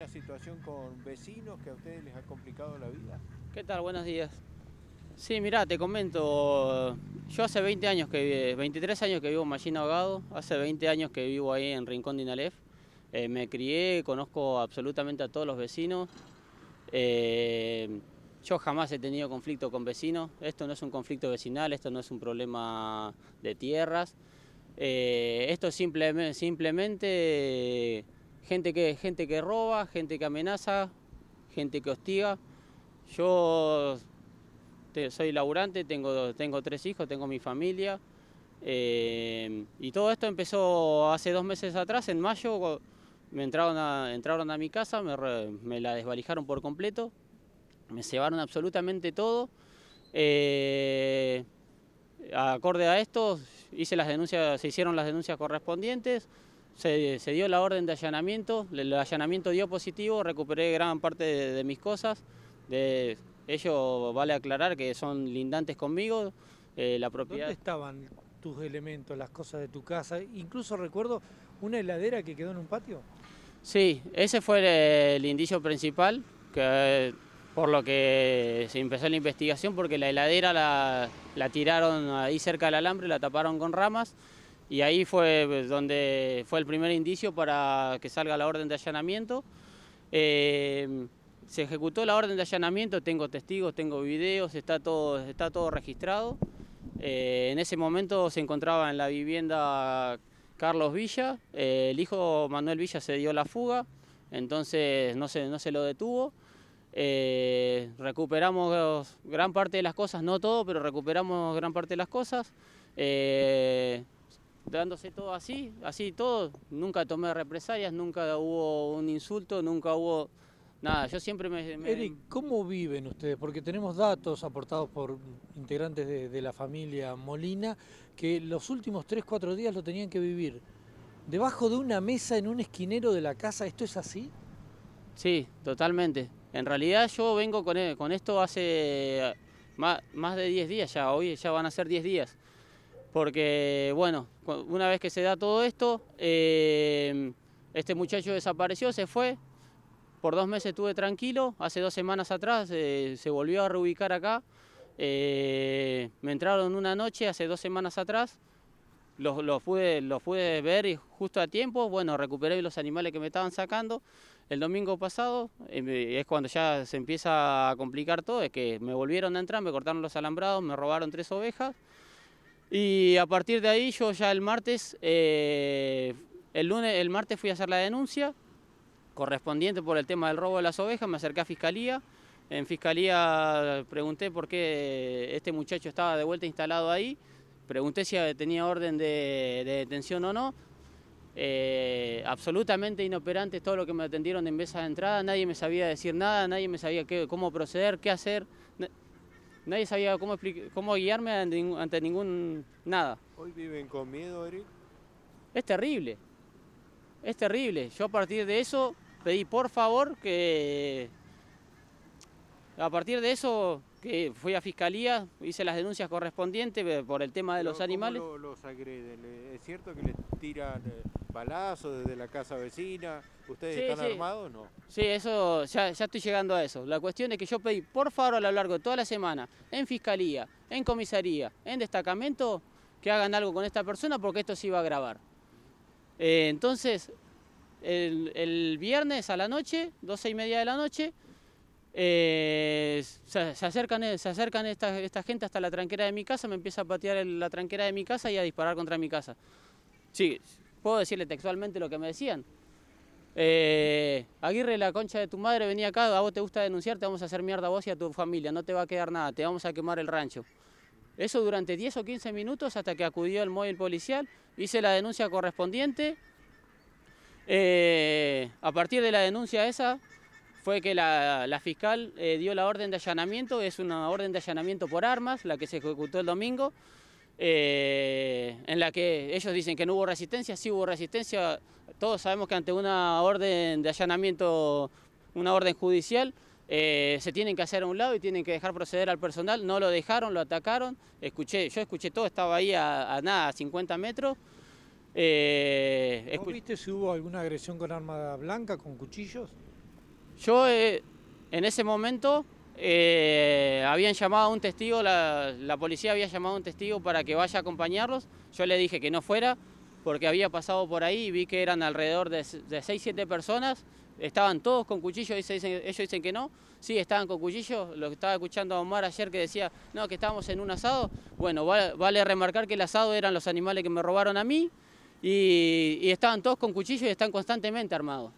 La situación con vecinos que a ustedes les ha complicado la vida? ¿Qué tal? Buenos días. Sí, mirá, te comento, yo hace 20 años que 23 años que vivo en Mallina Ahogado, hace 20 años que vivo ahí en Rincón de Inalef, eh, me crié, conozco absolutamente a todos los vecinos, eh, yo jamás he tenido conflicto con vecinos, esto no es un conflicto vecinal, esto no es un problema de tierras, eh, esto simplemente... simplemente Gente que, gente que roba, gente que amenaza, gente que hostiga. Yo soy laburante, tengo, tengo tres hijos, tengo mi familia. Eh, y todo esto empezó hace dos meses atrás, en mayo, me entraron a, entraron a mi casa, me, la desvalijaron por completo, me llevaron absolutamente todo. Eh, acorde a esto, hice las denuncias, se hicieron las denuncias correspondientes. Se, dio la orden de allanamiento, el allanamiento dio positivo, recuperé gran parte de, mis cosas. De, ello vale aclarar que son lindantes conmigo, eh, la propiedad... ¿Dónde estaban tus elementos, las cosas de tu casa? Incluso recuerdo una heladera que quedó en un patio. Sí, ese fue el, indicio principal, por lo que se empezó la investigación, porque la heladera la, la tiraron ahí cerca del alambre, la taparon con ramas, y ahí fue pues, donde fue el primer indicio para que salga la orden de allanamiento. Eh, se ejecutó la orden de allanamiento, tengo testigos, tengo videos, está todo, está todo registrado. Eh, en ese momento se encontraba en la vivienda Carlos Villa, eh, el hijo Manuel Villa se dio la fuga, entonces no se, no se lo detuvo. recuperamos gran parte de las cosas, no todo, pero recuperamos gran parte de las cosas dándose todo así, así todo. Nunca tomé represalias, nunca hubo un insulto, nunca hubo nada. Yo siempre me. Eric, ¿cómo viven ustedes? Porque tenemos datos aportados por integrantes de, la familia Molina que los últimos 3-4 días lo tenían que vivir debajo de una mesa en un esquinero de la casa. ¿Esto es así? Sí, totalmente. En realidad yo vengo con, eh, con esto hace ah, más, más de 10 días ya. Hoy ya van a ser 10 días porque bueno, una vez que se da todo esto, eh, este muchacho desapareció, se fue, por dos meses estuve tranquilo, hace dos semanas atrás eh, se volvió a reubicar acá, eh, me entraron una noche hace dos semanas atrás, los, los, pude, los pude ver y justo a tiempo, bueno, recuperé los animales que me estaban sacando. El domingo pasado es cuando ya se empieza a complicar todo, es que me volvieron a entrar, me cortaron los alambrados, me robaron tres ovejas. Y a partir de ahí yo ya el martes, eh, el martes fui a hacer la denuncia correspondiente por el tema del robo de las ovejas, me acerqué a fiscalía. En fiscalía pregunté por qué este muchacho estaba de vuelta instalado ahí, pregunté si tenía orden de, detención o no. Eh, absolutamente inoperante todo lo que me atendieron en mesa de entrada, nadie me sabía decir nada, nadie me sabía cómo proceder, qué hacer nadie sabía cómo, guiarme ante, ningún nada. ¿Hoy viven con miedo, Eric? Es terrible, es terrible. Yo a partir de eso pedí por favor que... A partir de eso que fui a fiscalía, hice las denuncias correspondientes eh, por el tema de los animales. los agreden? ¿Es cierto que les tiran... Eh, balazos desde la casa vecina? ¿Ustedes están armados o no? Sí, eso ya, estoy llegando a eso. La cuestión es que yo pedí, por favor, a lo largo de toda la semana, en fiscalía, en comisaría, en destacamento, que hagan algo con esta persona porque esto se iba a grabar. Eh, entonces, el, viernes a la noche, 12 y media de la noche, eh, se, acercan, eh, se acercan esta, esta, gente hasta la tranquera de mi casa, me empieza a patear la tranquera de mi casa y a disparar contra mi casa. Sí, Puedo decirle textualmente lo que me decían. Eh, Aguirre, la concha de tu madre, venía acá, a vos te gusta denunciar, te vamos a hacer mierda a vos y a tu familia, no te va a quedar nada, te vamos a quemar el rancho. Eso durante 10 o 15 minutos hasta que acudió el móvil policial, hice la denuncia correspondiente. Eh, a partir de la denuncia esa fue que la, fiscal eh, dio la orden de allanamiento, es una orden de allanamiento por armas, la que se ejecutó el domingo en la que ellos dicen que no hubo resistencia, sí hubo resistencia. Todos sabemos que ante una orden de allanamiento, una orden judicial, eh, se tienen que hacer a un lado y tienen que dejar proceder al personal. No lo dejaron, lo atacaron. Escuché, yo escuché todo, estaba ahí a, nada, a 50 metros. Eh, viste si hubo alguna agresión con arma blanca, con cuchillos? Yo eh, en ese momento eh, habían llamado a un testigo, la, policía había llamado a un testigo para que vaya a acompañarlos. Yo le dije que no fuera porque había pasado por ahí y vi que eran alrededor de, 6-7 personas. Estaban todos con cuchillos, ellos dicen, que no. Sí, estaban con cuchillos. Lo que estaba escuchando a Omar ayer que decía, no, que estábamos en un asado. Bueno, vale, remarcar que el asado eran los animales que me robaron a mí y, y estaban todos con cuchillos y están constantemente armados.